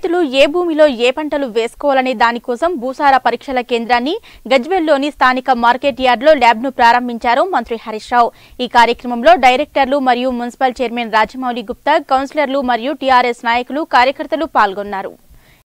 రైతులు ఏ భూమిలో ఏ పంటలు వేసుకోవాలనే దానికోసం భూసార పరీక్షల కేంద్రాన్ని గజ్వెల్లోని స్థానిక మార్కెట్ యార్డ్లో ల్యాబ్ను ప్రారంభించారు మంత్రి హరీష్ రావు ఈ కార్యక్రమంలో డైరెక్టర్లు మరియు మున్సిపల్ చైర్మన్ రాజమౌళి గుప్తా కౌన్సిలర్లు మరియు టీఆర్ఎస్ నాయకులు కార్యకర్తలు పాల్గొన్నారు